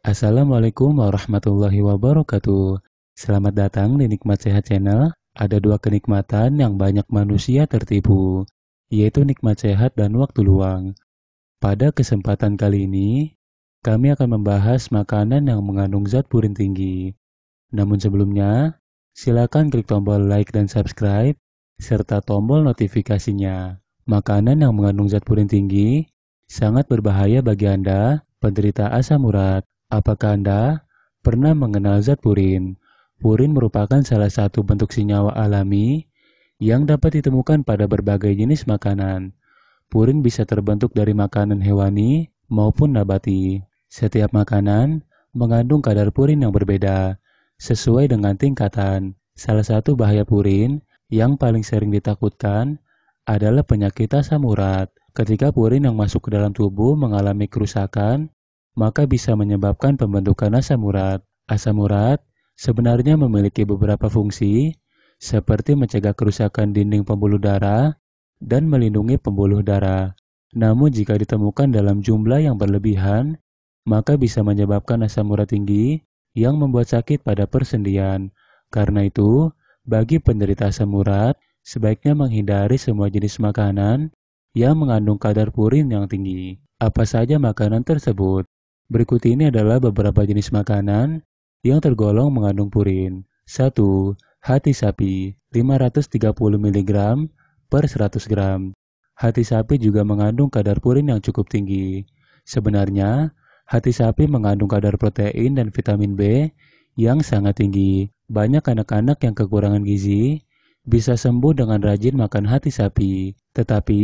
Assalamualaikum warahmatullahi wabarakatuh. Selamat datang di Nikmat Sehat Channel. Ada dua kenikmatan yang banyak manusia tertipu, yaitu nikmat sehat dan waktu luang. Pada kesempatan kali ini, kami akan membahas makanan yang mengandung zat purin tinggi. Namun sebelumnya, silakan klik tombol like dan subscribe, serta tombol notifikasinya. Makanan yang mengandung zat purin tinggi sangat berbahaya bagi Anda penderita asam urat Apakah Anda pernah mengenal zat purin? Purin merupakan salah satu bentuk senyawa alami yang dapat ditemukan pada berbagai jenis makanan. Purin bisa terbentuk dari makanan hewani maupun nabati. Setiap makanan mengandung kadar purin yang berbeda sesuai dengan tingkatan. Salah satu bahaya purin yang paling sering ditakutkan adalah penyakit asam urat. Ketika purin yang masuk ke dalam tubuh mengalami kerusakan, maka bisa menyebabkan pembentukan asam urat. Asam urat sebenarnya memiliki beberapa fungsi, seperti mencegah kerusakan dinding pembuluh darah dan melindungi pembuluh darah. Namun jika ditemukan dalam jumlah yang berlebihan, maka bisa menyebabkan asam urat tinggi yang membuat sakit pada persendian. Karena itu, bagi penderita asam urat, sebaiknya menghindari semua jenis makanan yang mengandung kadar purin yang tinggi. Apa saja makanan tersebut? Berikut ini adalah beberapa jenis makanan yang tergolong mengandung purin. 1. Hati sapi 530 mg per 100 gram. Hati sapi juga mengandung kadar purin yang cukup tinggi. Sebenarnya, hati sapi mengandung kadar protein dan vitamin B yang sangat tinggi. Banyak anak-anak yang kekurangan gizi bisa sembuh dengan rajin makan hati sapi. Tetapi,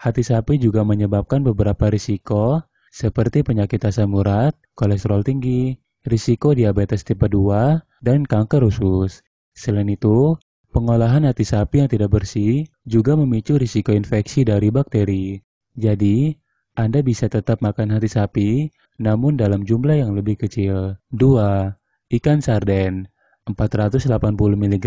hati sapi juga menyebabkan beberapa risiko seperti penyakit asam urat, kolesterol tinggi, risiko diabetes tipe 2, dan kanker usus. Selain itu, pengolahan hati sapi yang tidak bersih juga memicu risiko infeksi dari bakteri. Jadi, Anda bisa tetap makan hati sapi, namun dalam jumlah yang lebih kecil. 2. Ikan sarden 480 mg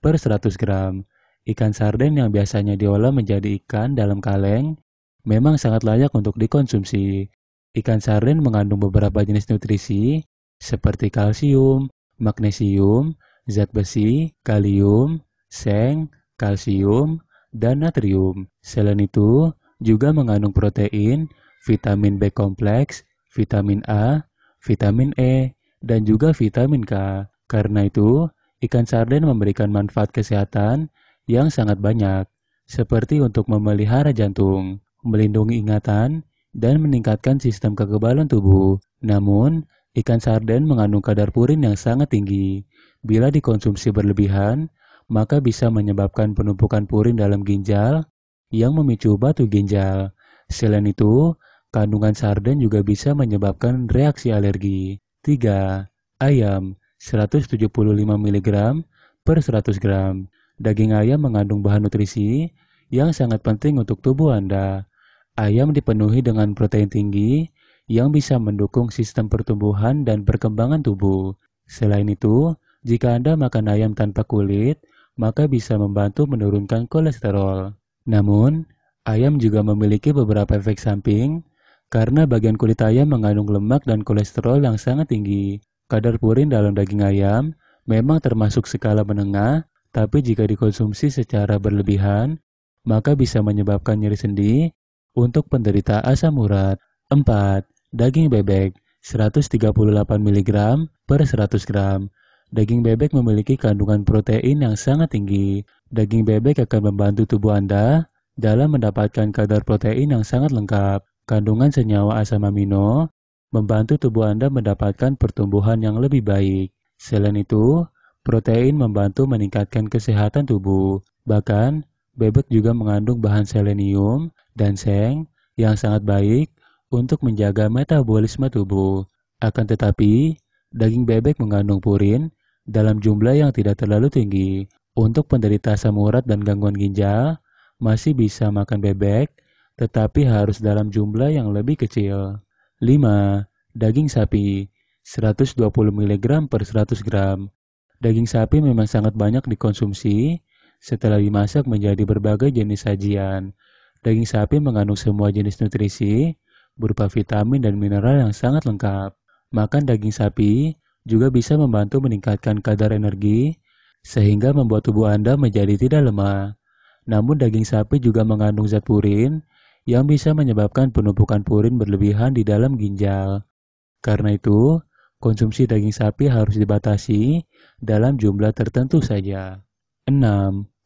per 100 gram. Ikan sarden yang biasanya diolah menjadi ikan dalam kaleng memang sangat layak untuk dikonsumsi. Ikan sarden mengandung beberapa jenis nutrisi seperti kalsium, magnesium, zat besi, kalium, seng, kalsium, dan natrium. Selain itu, juga mengandung protein, vitamin B kompleks, vitamin A, vitamin E, dan juga vitamin K. Karena itu, ikan sarden memberikan manfaat kesehatan yang sangat banyak, seperti untuk memelihara jantung melindungi ingatan, dan meningkatkan sistem kekebalan tubuh. Namun, ikan sarden mengandung kadar purin yang sangat tinggi. Bila dikonsumsi berlebihan, maka bisa menyebabkan penumpukan purin dalam ginjal yang memicu batu ginjal. Selain itu, kandungan sarden juga bisa menyebabkan reaksi alergi. 3. Ayam 175 mg per 100 gram. Daging ayam mengandung bahan nutrisi yang sangat penting untuk tubuh Anda. Ayam dipenuhi dengan protein tinggi yang bisa mendukung sistem pertumbuhan dan perkembangan tubuh. Selain itu, jika Anda makan ayam tanpa kulit, maka bisa membantu menurunkan kolesterol. Namun, ayam juga memiliki beberapa efek samping karena bagian kulit ayam mengandung lemak dan kolesterol yang sangat tinggi. Kadar purin dalam daging ayam memang termasuk skala menengah, tapi jika dikonsumsi secara berlebihan, maka bisa menyebabkan nyeri sendi untuk penderita asam urat. 4. Daging bebek 138 mg per 100 gram. Daging bebek memiliki kandungan protein yang sangat tinggi. Daging bebek akan membantu tubuh Anda dalam mendapatkan kadar protein yang sangat lengkap. Kandungan senyawa asam amino membantu tubuh Anda mendapatkan pertumbuhan yang lebih baik. Selain itu, protein membantu meningkatkan kesehatan tubuh. Bahkan, Bebek juga mengandung bahan selenium dan seng yang sangat baik untuk menjaga metabolisme tubuh. Akan tetapi, daging bebek mengandung purin dalam jumlah yang tidak terlalu tinggi. Untuk penderita asam urat dan gangguan ginjal, masih bisa makan bebek, tetapi harus dalam jumlah yang lebih kecil. 5. Daging sapi 120 mg per 100 gram. Daging sapi memang sangat banyak dikonsumsi setelah dimasak menjadi berbagai jenis sajian. Daging sapi mengandung semua jenis nutrisi berupa vitamin dan mineral yang sangat lengkap. Makan daging sapi juga bisa membantu meningkatkan kadar energi sehingga membuat tubuh Anda menjadi tidak lemah. Namun daging sapi juga mengandung zat purin yang bisa menyebabkan penumpukan purin berlebihan di dalam ginjal. Karena itu, konsumsi daging sapi harus dibatasi dalam jumlah tertentu saja. 6.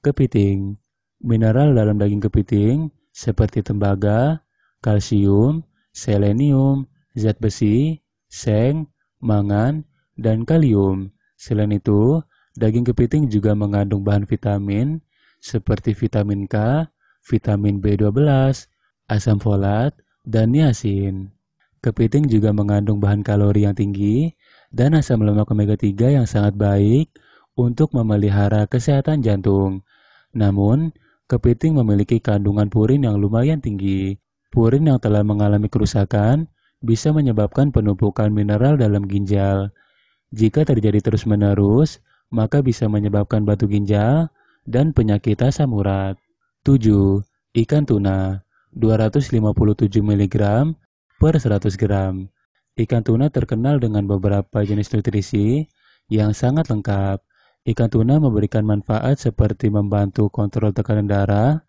Kepiting. Mineral dalam daging kepiting seperti tembaga, kalsium, selenium, zat besi, seng, mangan, dan kalium. Selain itu, daging kepiting juga mengandung bahan vitamin seperti vitamin K, vitamin B12, asam folat, dan niacin. Kepiting juga mengandung bahan kalori yang tinggi dan asam lemak omega 3 yang sangat baik untuk memelihara kesehatan jantung. Namun, kepiting memiliki kandungan purin yang lumayan tinggi. Purin yang telah mengalami kerusakan bisa menyebabkan penumpukan mineral dalam ginjal. Jika terjadi terus-menerus, maka bisa menyebabkan batu ginjal dan penyakit asam urat. 7. Ikan tuna 257 mg per 100 gram. Ikan tuna terkenal dengan beberapa jenis nutrisi yang sangat lengkap. Ikan tuna memberikan manfaat seperti membantu kontrol tekanan darah,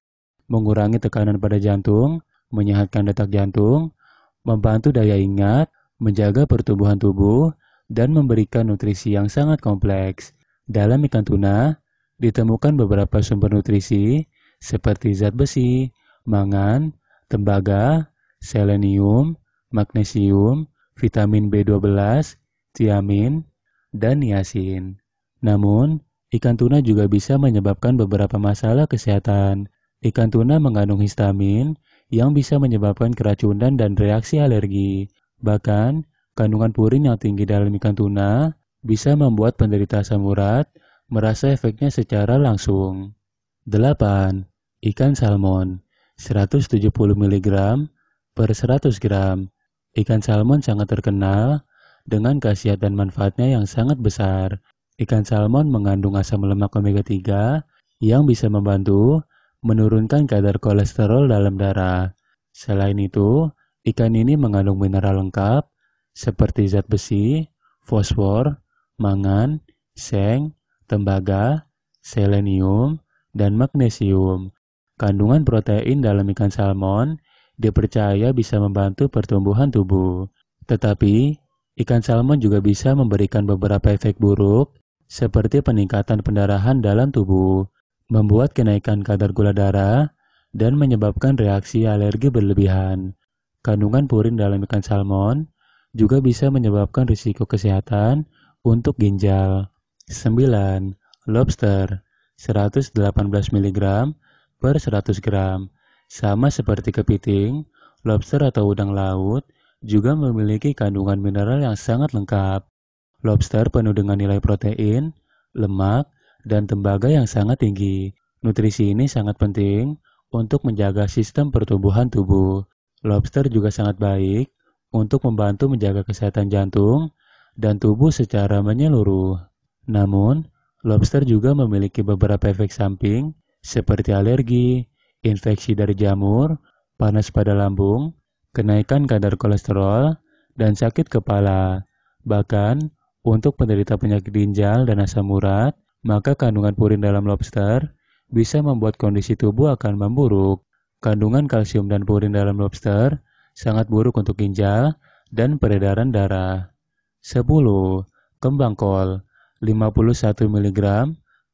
mengurangi tekanan pada jantung, menyehatkan detak jantung, membantu daya ingat, menjaga pertumbuhan tubuh, dan memberikan nutrisi yang sangat kompleks. Dalam ikan tuna, ditemukan beberapa sumber nutrisi seperti zat besi, mangan, tembaga, selenium, magnesium, vitamin B12, tiamin, dan niacin. Namun, ikan tuna juga bisa menyebabkan beberapa masalah kesehatan. Ikan tuna mengandung histamin yang bisa menyebabkan keracunan dan reaksi alergi. Bahkan, kandungan purin yang tinggi dalam ikan tuna bisa membuat penderita asam urat merasa efeknya secara langsung. 8. Ikan salmon 170 mg per 100 gram. Ikan salmon sangat terkenal dengan khasiat dan manfaatnya yang sangat besar. Ikan salmon mengandung asam lemak omega 3 yang bisa membantu menurunkan kadar kolesterol dalam darah. Selain itu, ikan ini mengandung mineral lengkap seperti zat besi, fosfor, mangan, seng, tembaga, selenium, dan magnesium. Kandungan protein dalam ikan salmon dipercaya bisa membantu pertumbuhan tubuh. Tetapi, ikan salmon juga bisa memberikan beberapa efek buruk seperti peningkatan pendarahan dalam tubuh, membuat kenaikan kadar gula darah, dan menyebabkan reaksi alergi berlebihan. Kandungan purin dalam ikan salmon juga bisa menyebabkan risiko kesehatan untuk ginjal. 9. Lobster 118 mg per 100 gram. Sama seperti kepiting, lobster atau udang laut juga memiliki kandungan mineral yang sangat lengkap Lobster penuh dengan nilai protein, lemak, dan tembaga yang sangat tinggi. Nutrisi ini sangat penting untuk menjaga sistem pertumbuhan tubuh. Lobster juga sangat baik untuk membantu menjaga kesehatan jantung dan tubuh secara menyeluruh. Namun, lobster juga memiliki beberapa efek samping seperti alergi, infeksi dari jamur, panas pada lambung, kenaikan kadar kolesterol, dan sakit kepala. Bahkan, untuk penderita penyakit ginjal dan asam urat, maka kandungan purin dalam lobster bisa membuat kondisi tubuh akan memburuk. Kandungan kalsium dan purin dalam lobster sangat buruk untuk ginjal dan peredaran darah. 10. Kembang kol 51 mg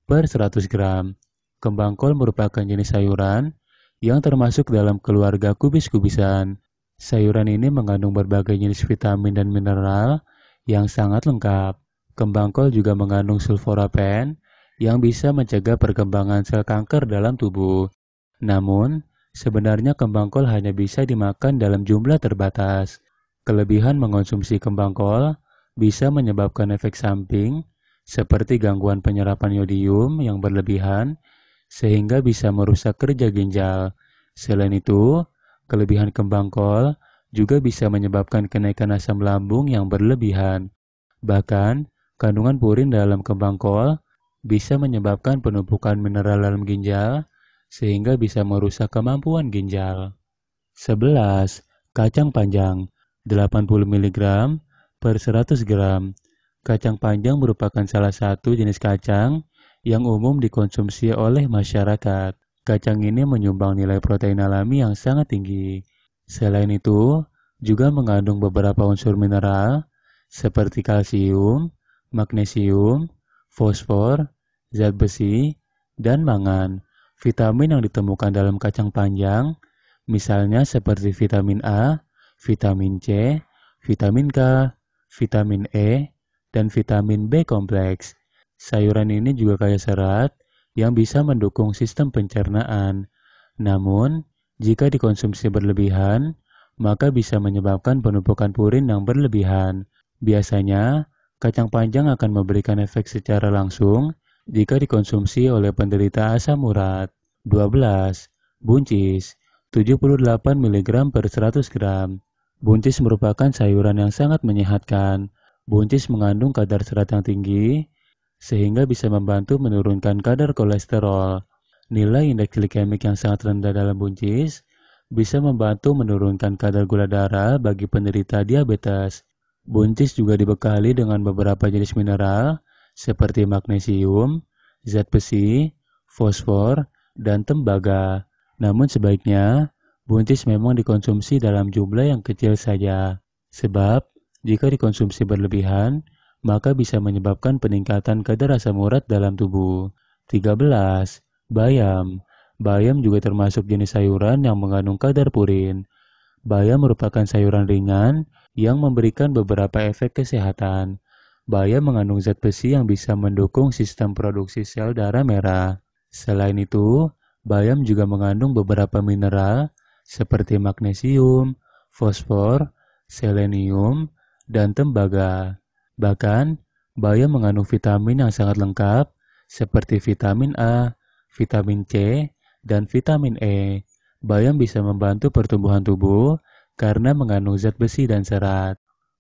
per 100 gram. Kembang kol merupakan jenis sayuran yang termasuk dalam keluarga kubis-kubisan. Sayuran ini mengandung berbagai jenis vitamin dan mineral yang sangat lengkap. Kembang kol juga mengandung sulforapen yang bisa mencegah perkembangan sel kanker dalam tubuh. Namun, sebenarnya kembang kol hanya bisa dimakan dalam jumlah terbatas. Kelebihan mengonsumsi kembang kol bisa menyebabkan efek samping seperti gangguan penyerapan yodium yang berlebihan sehingga bisa merusak kerja ginjal. Selain itu, kelebihan kembang kol juga bisa menyebabkan kenaikan asam lambung yang berlebihan. Bahkan, kandungan purin dalam kembang kol bisa menyebabkan penumpukan mineral dalam ginjal sehingga bisa merusak kemampuan ginjal. 11. Kacang panjang 80 mg per 100 gram. Kacang panjang merupakan salah satu jenis kacang yang umum dikonsumsi oleh masyarakat. Kacang ini menyumbang nilai protein alami yang sangat tinggi Selain itu, juga mengandung beberapa unsur mineral seperti kalsium, magnesium, fosfor, zat besi, dan mangan. Vitamin yang ditemukan dalam kacang panjang, misalnya seperti vitamin A, vitamin C, vitamin K, vitamin E, dan vitamin B kompleks. Sayuran ini juga kaya serat yang bisa mendukung sistem pencernaan. Namun, jika dikonsumsi berlebihan, maka bisa menyebabkan penumpukan purin yang berlebihan. Biasanya, kacang panjang akan memberikan efek secara langsung jika dikonsumsi oleh penderita asam urat. 12. Buncis 78 mg per 100 gram. Buncis merupakan sayuran yang sangat menyehatkan. Buncis mengandung kadar serat yang tinggi, sehingga bisa membantu menurunkan kadar kolesterol. Nilai indeks glikemik yang sangat rendah dalam buncis bisa membantu menurunkan kadar gula darah bagi penderita diabetes. Buncis juga dibekali dengan beberapa jenis mineral seperti magnesium, zat besi, fosfor, dan tembaga. Namun sebaiknya, buncis memang dikonsumsi dalam jumlah yang kecil saja. Sebab, jika dikonsumsi berlebihan, maka bisa menyebabkan peningkatan kadar asam urat dalam tubuh. 13. Bayam. Bayam juga termasuk jenis sayuran yang mengandung kadar purin. Bayam merupakan sayuran ringan yang memberikan beberapa efek kesehatan. Bayam mengandung zat besi yang bisa mendukung sistem produksi sel darah merah. Selain itu, bayam juga mengandung beberapa mineral seperti magnesium, fosfor, selenium, dan tembaga. Bahkan, bayam mengandung vitamin yang sangat lengkap seperti vitamin A, vitamin C, dan vitamin E. Bayam bisa membantu pertumbuhan tubuh karena mengandung zat besi dan serat.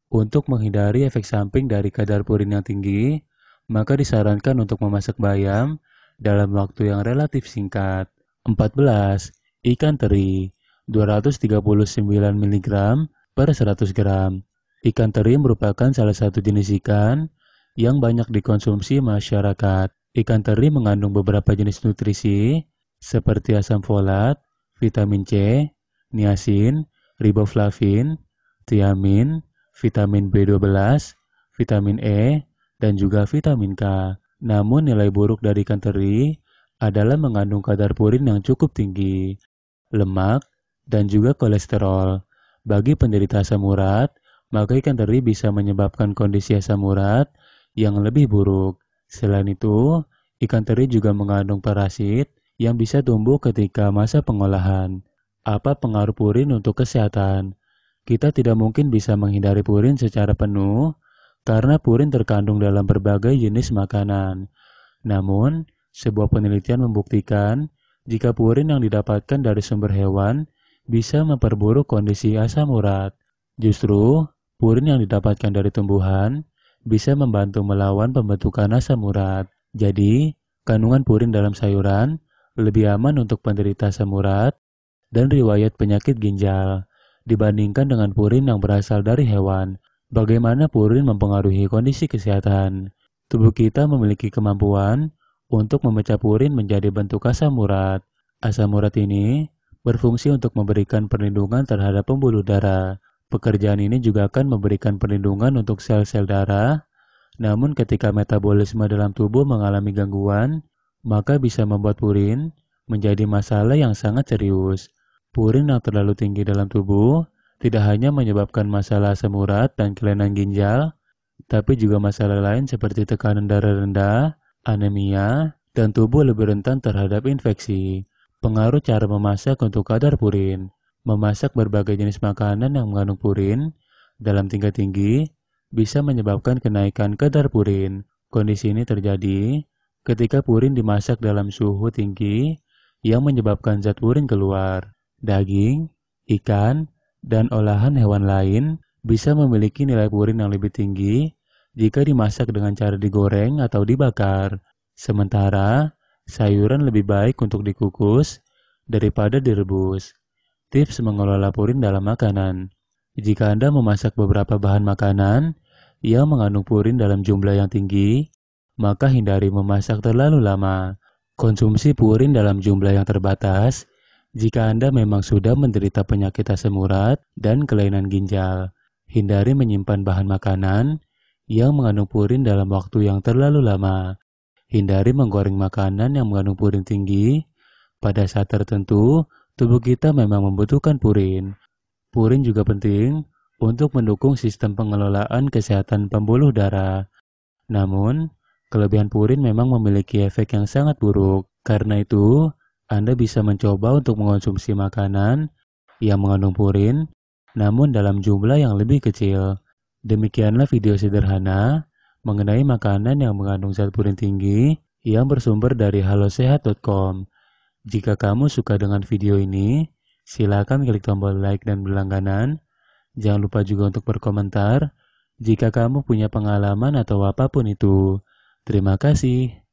Untuk menghindari efek samping dari kadar purin yang tinggi, maka disarankan untuk memasak bayam dalam waktu yang relatif singkat. 14. Ikan teri 239 mg per 100 gram. Ikan teri merupakan salah satu jenis ikan yang banyak dikonsumsi masyarakat. Ikan teri mengandung beberapa jenis nutrisi seperti asam folat, vitamin C, niacin, riboflavin, tiamin, vitamin B12, vitamin E, dan juga vitamin K. Namun nilai buruk dari ikan teri adalah mengandung kadar purin yang cukup tinggi, lemak, dan juga kolesterol. Bagi penderita asam urat, maka ikan teri bisa menyebabkan kondisi asam urat yang lebih buruk. Selain itu, Ikan teri juga mengandung parasit yang bisa tumbuh ketika masa pengolahan. Apa pengaruh purin untuk kesehatan? Kita tidak mungkin bisa menghindari purin secara penuh karena purin terkandung dalam berbagai jenis makanan. Namun, sebuah penelitian membuktikan jika purin yang didapatkan dari sumber hewan bisa memperburuk kondisi asam urat. Justru, purin yang didapatkan dari tumbuhan bisa membantu melawan pembentukan asam urat. Jadi, kandungan purin dalam sayuran lebih aman untuk penderita semurat dan riwayat penyakit ginjal dibandingkan dengan purin yang berasal dari hewan. Bagaimana purin mempengaruhi kondisi kesehatan? Tubuh kita memiliki kemampuan untuk memecah purin menjadi bentuk asam urat. Asam urat ini berfungsi untuk memberikan perlindungan terhadap pembuluh darah. Pekerjaan ini juga akan memberikan perlindungan untuk sel-sel darah namun ketika metabolisme dalam tubuh mengalami gangguan, maka bisa membuat purin menjadi masalah yang sangat serius. Purin yang terlalu tinggi dalam tubuh tidak hanya menyebabkan masalah asam urat dan kelainan ginjal, tapi juga masalah lain seperti tekanan darah rendah, anemia, dan tubuh lebih rentan terhadap infeksi. Pengaruh cara memasak untuk kadar purin. Memasak berbagai jenis makanan yang mengandung purin dalam tingkat tinggi bisa menyebabkan kenaikan kadar purin. Kondisi ini terjadi ketika purin dimasak dalam suhu tinggi yang menyebabkan zat purin keluar. Daging, ikan, dan olahan hewan lain bisa memiliki nilai purin yang lebih tinggi jika dimasak dengan cara digoreng atau dibakar. Sementara, sayuran lebih baik untuk dikukus daripada direbus. Tips mengelola purin dalam makanan. Jika Anda memasak beberapa bahan makanan yang mengandung purin dalam jumlah yang tinggi, maka hindari memasak terlalu lama. Konsumsi purin dalam jumlah yang terbatas jika Anda memang sudah menderita penyakit asam urat dan kelainan ginjal. Hindari menyimpan bahan makanan yang mengandung purin dalam waktu yang terlalu lama. Hindari menggoreng makanan yang mengandung purin tinggi. Pada saat tertentu, tubuh kita memang membutuhkan purin. Purin juga penting untuk mendukung sistem pengelolaan kesehatan pembuluh darah. Namun, kelebihan purin memang memiliki efek yang sangat buruk. Karena itu, Anda bisa mencoba untuk mengonsumsi makanan yang mengandung purin, namun dalam jumlah yang lebih kecil. Demikianlah video sederhana mengenai makanan yang mengandung zat purin tinggi yang bersumber dari halosehat.com. Jika kamu suka dengan video ini, Silakan klik tombol like dan berlangganan. Jangan lupa juga untuk berkomentar jika kamu punya pengalaman atau apapun itu. Terima kasih.